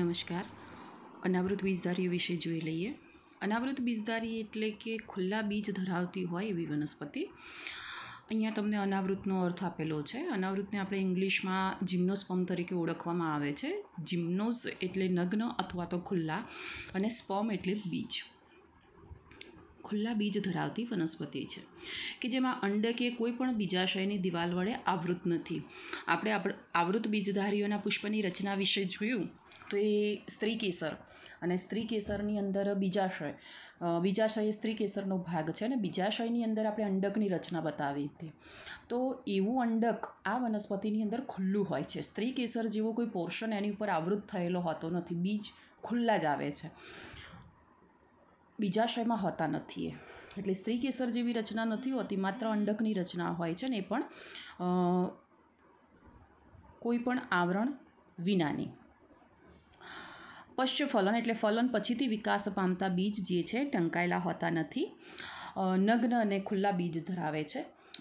નમસ્કાર અનાવૃત બીજધારીઓ વિશે જોઈ લઈએ અનાવૃત બીજધારી એટલે કે ખુલ્લા બીજ ધરાવતી હોય એવી વનસ્પતિ અહીંયા તમને અનાવૃતનો અર્થ આપેલો છે અનાવૃતને આપણે ઇંગ્લિશમાં જિમ્નોસ્પમ તરીકે ઓળખવામાં આવે છે જિમ્નોસ એટલે નગ્ન અથવા તો ખુલ્લા અને સ્પમ એટલે બીજ ખુલ્લા બીજ ધરાવતી વનસ્પતિ છે કે જેમાં અંડ કે કોઈ પણ બીજાશયની દિવાલ વડે આવૃત નથી આપણે આવૃત બીજધારીઓના પુષ્પની રચના વિશે જોયું તો એ સ્ત્રી કેસર અને સ્ત્રી કેસરની અંદર બીજાશય બીજાશય એ સ્ત્રી કેસરનો ભાગ છે અને બીજાશયની અંદર આપણે અંડકની રચના બતાવી હતી તો એવું અંડક આ વનસ્પતિની અંદર ખુલ્લું હોય છે સ્ત્રી કેસર જેવો કોઈ પોર્શન એની ઉપર આવૃત થયેલો હોતો નથી બીજ ખુલ્લા જ આવે છે બીજાશયમાં હોતા નથી એ એટલે સ્ત્રી કેસર જેવી રચના નથી હોતી માત્ર અંડકની રચના હોય છે ને એ પણ કોઈ પણ આવરણ વિનાની પશ્ચફલન એટલે ફલન પછીથી વિકાસ પામતા બીજ જે છે ટંકાયેલા હોતા નથી નગ્ન અને ખુલ્લા બીજ ધરાવે છે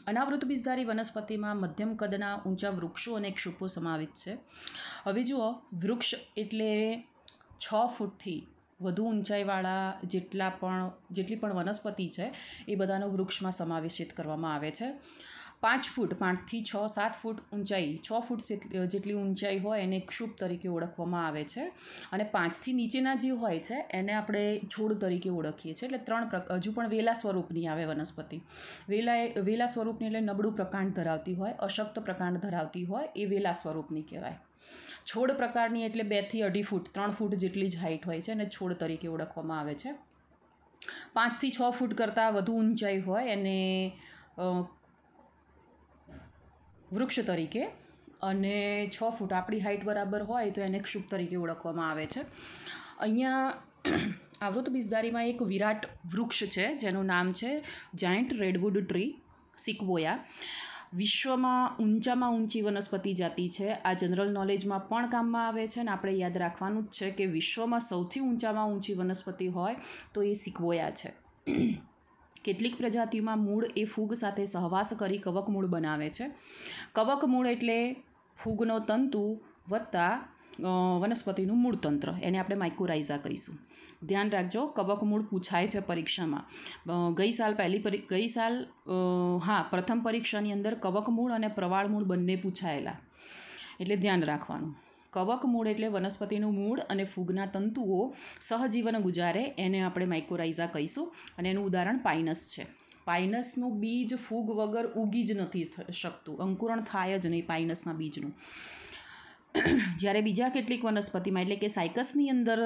અનાવૃત બીજધારી વનસ્પતિમાં મધ્યમ કદના ઊંચા વૃક્ષો અને ક્ષુપો સમાવિત છે હવે જુઓ વૃક્ષ એટલે છ ફૂટથી વધુ ઊંચાઈવાળા જેટલા પણ જેટલી પણ વનસ્પતિ છે એ બધાનો વૃક્ષમાં સમાવેશિત કરવામાં આવે છે પાંચ ફૂટ પાંચથી છ સાત ફૂટ ઊંચાઈ છ ફૂટ જેટલી ઊંચાઈ હોય એને ક્ષુપ તરીકે ઓળખવામાં આવે છે અને પાંચથી નીચેના જે હોય છે એને આપણે છોડ તરીકે ઓળખીએ છીએ એટલે ત્રણ હજુ પણ વેલા સ્વરૂપની આવે વનસ્પતિ વેલા વેલા સ્વરૂપની એટલે નબળું પ્રકાંડ ધરાવતી હોય અશક્ત પ્રકાંડ ધરાવતી હોય એ વેલા સ્વરૂપની કહેવાય છોડ પ્રકારની એટલે બેથી અઢી ફૂટ ત્રણ ફૂટ જેટલી જ હાઇટ હોય છે અને છોડ તરીકે ઓળખવામાં આવે છે પાંચથી છ ફૂટ કરતાં વધુ ઊંચાઈ હોય એને વૃક્ષ તરીકે અને છ ફૂટ આપણી હાઇટ બરાબર હોય તો એને ક્ષુપ તરીકે ઓળખવામાં આવે છે અહીંયા આવૃત બીજદારીમાં એક વિરાટ વૃક્ષ છે જેનું નામ છે જાયન્ટ રેડવુડ ટ્રી સિકવોયા વિશ્વમાં ઊંચામાં ઊંચી વનસ્પતિ જાતિ છે આ જનરલ નોલેજમાં પણ કામમાં આવે છે ને આપણે યાદ રાખવાનું જ છે કે વિશ્વમાં સૌથી ઊંચામાં ઊંચી વનસ્પતિ હોય તો એ સિકવોયા છે કેટલીક પ્રજાતિઓમાં મૂળ એ ફૂગ સાથે સહવાસ કરી કવક મૂળ બનાવે છે કવક મૂળ એટલે ફૂગનો તંતુ વત્તા વનસ્પતિનું મૂળ તંત્ર એને આપણે માઇક્રોરાઇઝા કહીશું ધ્યાન રાખજો કવક મૂળ પૂછાય છે પરીક્ષામાં ગઈ સાલ પહેલી પરી ગઈ સાલ હા પ્રથમ પરીક્ષાની અંદર કવક મૂળ અને પ્રવાળ મૂળ બંને પૂછાયેલા એટલે ધ્યાન રાખવાનું કવક મૂળ એટલે વનસ્પતિનું મૂળ અને ફૂગના તંતુઓ સહજીવન ગુજારે એને આપણે માઇક્રોરાઇઝા કહીશું અને એનું ઉદાહરણ પાઇનસ છે પાઇનસનું બીજ ફૂગ વગર ઉગી જ નથી શકતું અંકુરણ થાય જ નહીં પાઇનસના બીજનું જ્યારે બીજા કેટલીક વનસ્પતિમાં એટલે કે સાયકસની અંદર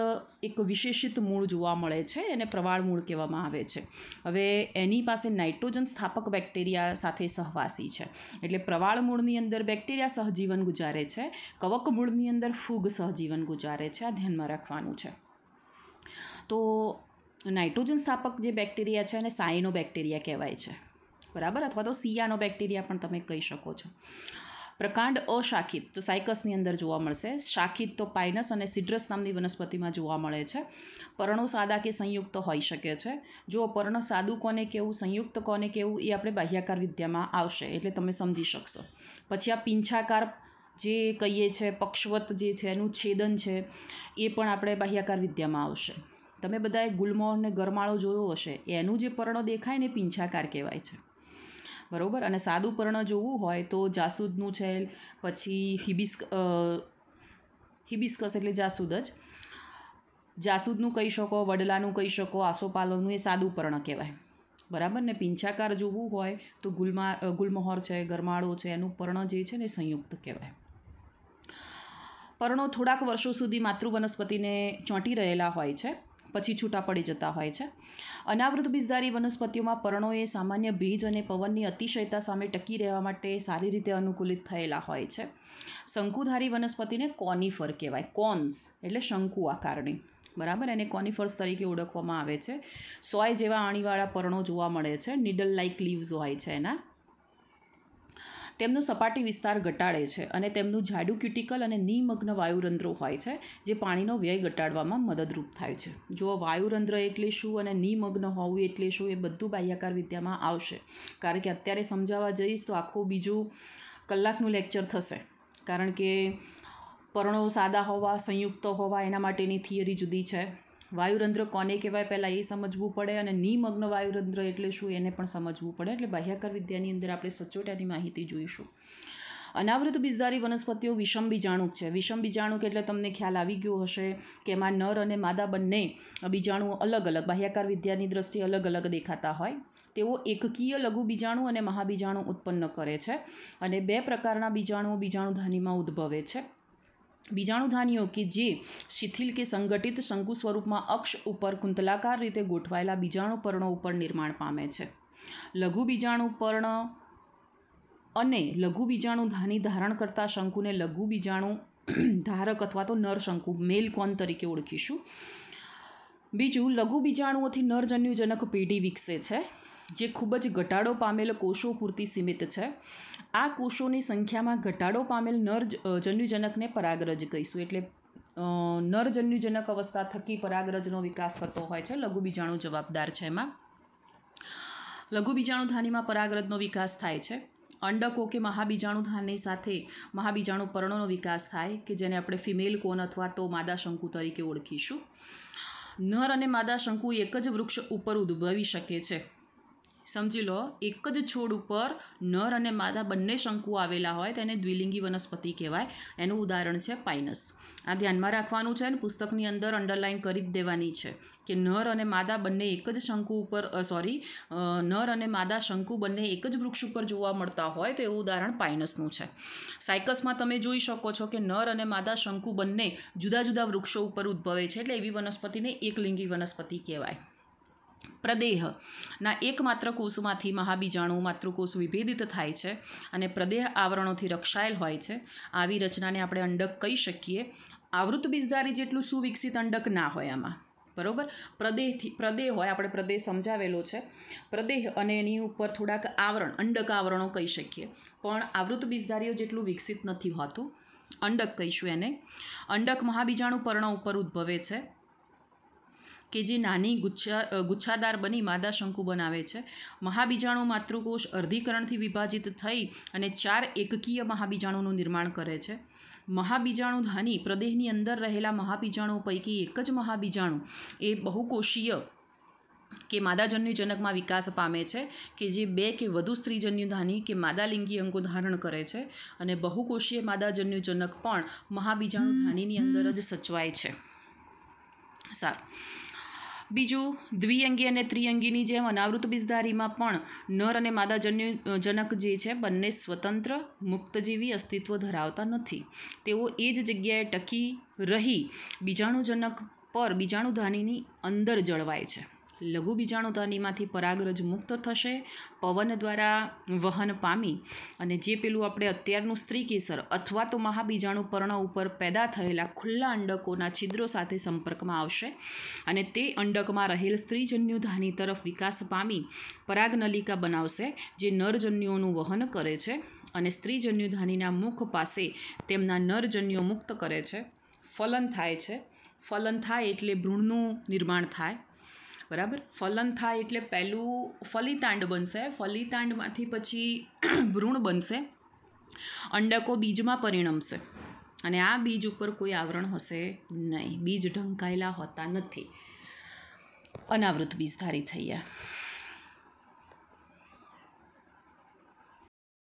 એક વિશેષિત મૂળ જોવા મળે છે એને પ્રવાળ મૂળ કહેવામાં આવે છે હવે એની પાસે નાઇટ્રોજન સ્થાપક બેક્ટેરિયા સાથે સહવાસી છે એટલે પ્રવાળ મૂળની અંદર બેક્ટેરિયા સહજીવન ગુજારે છે કવક મૂળની અંદર ફૂગ સહજીવન ગુજારે છે આ ધ્યાનમાં રાખવાનું છે તો નાઇટ્રોજન સ્થાપક જે બેક્ટેરિયા છે એને સાયનો બેક્ટેરિયા કહેવાય છે બરાબર અથવા તો સિયાનો બેક્ટેરિયા પણ તમે કહી શકો છો પ્રકાંડ અશાખિત તો સાયકસની અંદર જોવા મળશે શાખિત તો પાઇનસ અને સિડ્રસ નામની વનસ્પતિમાં જોવા મળે છે પર્ણો સાદા કે સંયુક્ત હોઈ શકે છે જો પર્ણ સાદું કોને કેવું સંયુક્ત કોને કેવું એ આપણે બાહ્યાકાર વિદ્યામાં આવશે એટલે તમે સમજી શકશો પછી આ પીંછાકાર જે કહીએ છે પક્ષવત જે છે એનું છેદન છે એ પણ આપણે બાહ્યાકાર વિદ્યામાં આવશે તમે બધાએ ગુલમો અને ગરમાળો જોયો હશે એનું જે પર્ણો દેખાય ને પીંછાકાર કહેવાય છે બરાબર અને સાદું પર્ણ જોવું હોય તો જાસૂદનું છે પછી હિબિસ્ક હિબિસ્કસ એટલે જાસૂદ જ જાસૂદનું કહી શકો વડલાનું કહી શકો આસોપાલોનું એ સાદું પર્ણ કહેવાય બરાબર ને પીંછાકાર જોવું હોય તો ગુલમા ગુલમહોર છે ગરમાળો છે એનું પર્ણ જે છે ને સંયુક્ત કહેવાય પર્ણો થોડાક વર્ષો સુધી માતૃ વનસ્પતિને ચોંટી રહેલા હોય છે પછી છૂટા પડી જતા હોય છે અનાવૃત બીજધારી વનસ્પતિઓમાં પર્ણોએ સામાન્ય ભીજ અને પવનની અતિશયતા સામે ટકી રહેવા માટે સારી રીતે અનુકૂલિત થયેલા હોય છે શંકુધારી વનસ્પતિને કોનિફર કહેવાય કોન્સ એટલે શંકુ આકારની બરાબર એને કોનિફર્સ તરીકે ઓળખવામાં આવે છે સોય જેવા આણીવાળા પર્ણો જોવા મળે છે નીડલ લાઇક લીવ્સ હોય છે એના તેમનો સપાટી વિસ્તાર ઘટાડે છે અને તેમનું જાડુ ક્યુટિકલ અને નિમગ્ન વાયુરંધ્રો હોય છે જે પાણીનો વ્યય ઘટાડવામાં મદદરૂપ થાય છે જો વાયુરંધ્ર એટલે શું અને નિમગ્ન હોવું એટલે શું એ બધું બાહ્યાકાર વિદ્યામાં આવશે કારણ કે અત્યારે સમજાવવા જઈશ તો આખું બીજું કલાકનું લેક્ચર થશે કારણ કે પર્ણો સાદા હોવા સંયુક્ત હોવા એના માટેની થિયરી જુદી છે વાયુરંધ્ર કોને કહેવાય પહેલાં એ સમજવું પડે અને નિમગ્ન વાયુરંધ્ર એટલે શું એને પણ સમજવું પડે એટલે બાહ્યાકર વિદ્યાની અંદર આપણે સચોટાની માહિતી જોઈશું અનાવૃત બીજધારી વનસ્પતિઓ વિષમ બીજાણુક છે વિષમ બીજાણુક એટલે તમને ખ્યાલ આવી ગયો હશે કે એમાં નર અને માદા બંને બીજાણુઓ અલગ અલગ બાહ્યાકાર વિદ્યાની દ્રષ્ટિએ અલગ અલગ દેખાતા હોય તેઓ એકકીય લઘુ બીજાણુ અને મહાબીજાણુ ઉત્પન્ન કરે છે અને બે પ્રકારના બીજાણુઓ બીજાણુધાનીમાં ઉદ્ભવે છે બીજાણુધાનીઓ કે જે શિથિલ કે સંગઠિત શંકુ સ્વરૂપમાં અક્ષ ઉપર કુંતલાકાર રીતે ગોઠવાયેલા બીજાણુપર્ણો ઉપર નિર્માણ પામે છે લઘુ બીજાણુ પર્ણ અને લઘુ બીજાણુ ધારણ કરતા શંકુને લઘુ બીજાણુ ધારક અથવા તો નર શંકુ મેલ કોન તરીકે ઓળખીશું બીજું લઘુ બીજાણુઓથી નરજન્યુજનક પેઢી વિકસે છે જે ખૂબ જ ઘટાડો પામેલ કોષો પૂરતી સીમિત છે આ કોષોની સંખ્યામાં ઘટાડો પામેલ નર જન્યુજનકને પરાગરજ કહીશું એટલે નરજન્યુજનક અવસ્થા થકી પરાગરજનો વિકાસ થતો હોય છે લઘુ બીજાણુ જવાબદાર છે એમાં લઘુ બીજાણુધાનીમાં પરાગરજનો વિકાસ થાય છે અંડકો કે મહાબીજાણુધાની સાથે મહાબીજાણુ પર્ણોનો વિકાસ થાય કે જેને આપણે ફિમેલ કોન અથવા તો માદાશંકુ તરીકે ઓળખીશું નર અને માદાશંકુ એક જ વૃક્ષ ઉપર ઉદ્ભવી શકે છે સમજી લો એક જ છોડ ઉપર નર અને માદા બંને શંકુ આવેલા હોય તેને દ્વિલિંગી વનસ્પતિ કહેવાય એનું ઉદાહરણ છે પાઇનસ આ ધ્યાનમાં રાખવાનું છે અને પુસ્તકની અંદર અંડરલાઇન કરી જ દેવાની છે કે નર અને માદા બંને એક જ શંકુ ઉપર સોરી નર અને માદા શંકુ બંને એક જ વૃક્ષ ઉપર જોવા મળતા હોય તો એવું ઉદાહરણ પાઇનસનું છે સાયકસમાં તમે જોઈ શકો છો કે નર અને માદા શંકુ બંને જુદા જુદા વૃક્ષો ઉપર ઉદ્ભવે છે એટલે એવી વનસ્પતિને એકલિંગી વનસ્પતિ કહેવાય પ્રદેહના એકમાત્ર કોષમાંથી મહાબીજાણુ માતૃકોષ વિભેદિત થાય છે અને પ્રદેહ આવરણોથી રક્ષાયેલ હોય છે આવી રચનાને આપણે અંડક કહી શકીએ આવૃત બીજધારી જેટલું સુવિકસિત અંડક ના હોય આમાં બરાબર પ્રદેહથી પ્રદેહ હોય આપણે પ્રદેહ સમજાવેલો છે પ્રદેહ અને એની ઉપર થોડાક આવરણ અંડક આવરણો કહી શકીએ પણ આવૃત બીજધારીઓ જેટલું વિકસિત નથી હોતું અંડક કહીશું એને અંડક મહાબીજાણુ પર્ણ ઉપર ઉદ્ભવે છે કે જે નાની ગુચ્છા ગુચ્છાદાર બની માદા શંકુ બનાવે છે મહાબીજાણુ માતૃકોષ અર્ધીકરણથી વિભાજિત થઈ અને ચાર એકકીય મહાબીજાણુનું નિર્માણ કરે છે મહાબીજાણુ ધાની પ્રદેહની અંદર રહેલા મહાબીજાણુ પૈકી એક જ મહાબીજાણુ એ બહુકોષીય કે માદાજન્યુજનકમાં વિકાસ પામે છે કે જે બે કે વધુ સ્ત્રીજન્યુધાની કે માદાલિંગી અંગો ધારણ કરે છે અને બહુકોષીય માદાજન્યુજનક પણ મહાબીજાણુ ધાનીની અંદર જ સચવાય છે સારું બીજું દ્વિઅંગી અને ત્રિઅંગીની જેમ અનાવૃત બીજધારીમાં પણ નર અને માદા જન્યુ જનક જે છે બંને સ્વતંત્ર મુક્તજીવી અસ્તિત્વ ધરાવતા નથી તેઓ એ જ જગ્યાએ ટકી રહી બીજાણુજનક પર બીજાણુધાનીની અંદર જળવાય છે લઘુ બીજાણુધણીમાંથી પરાગરજ મુક્ત થશે પવન દ્વારા વહન પામી અને જે પેલું આપણે અત્યારનું સ્ત્રી કેસર અથવા તો મહાબીજાણુ પર્ણ ઉપર પેદા થયેલા ખુલ્લા અંડકોના છિદ્રો સાથે સંપર્કમાં આવશે અને તે અંડકમાં રહેલ સ્ત્રીજન્યુધાની તરફ વિકાસ પામી પરાગનલિકા બનાવશે જે નરજન્યુઓનું વહન કરે છે અને સ્ત્રીજન્યુધાનીના મુખ પાસે તેમના નરજન્યો મુક્ત કરે છે ફલન થાય છે ફલન થાય એટલે ભ્રૂણનું નિર્માણ થાય બરાબર ફલન થાય એટલે પહેલું ફલિતાંડ બનશે ફલિતાંડમાંથી પછી ભ્રૂણ બનશે અંડકો બીજમાં પરિણમશે અને આ બીજ ઉપર કોઈ આવરણ હશે નહીં બીજ ઢંકાયેલા હોતા નથી અનાવૃત બીજધારી થઈ ગયા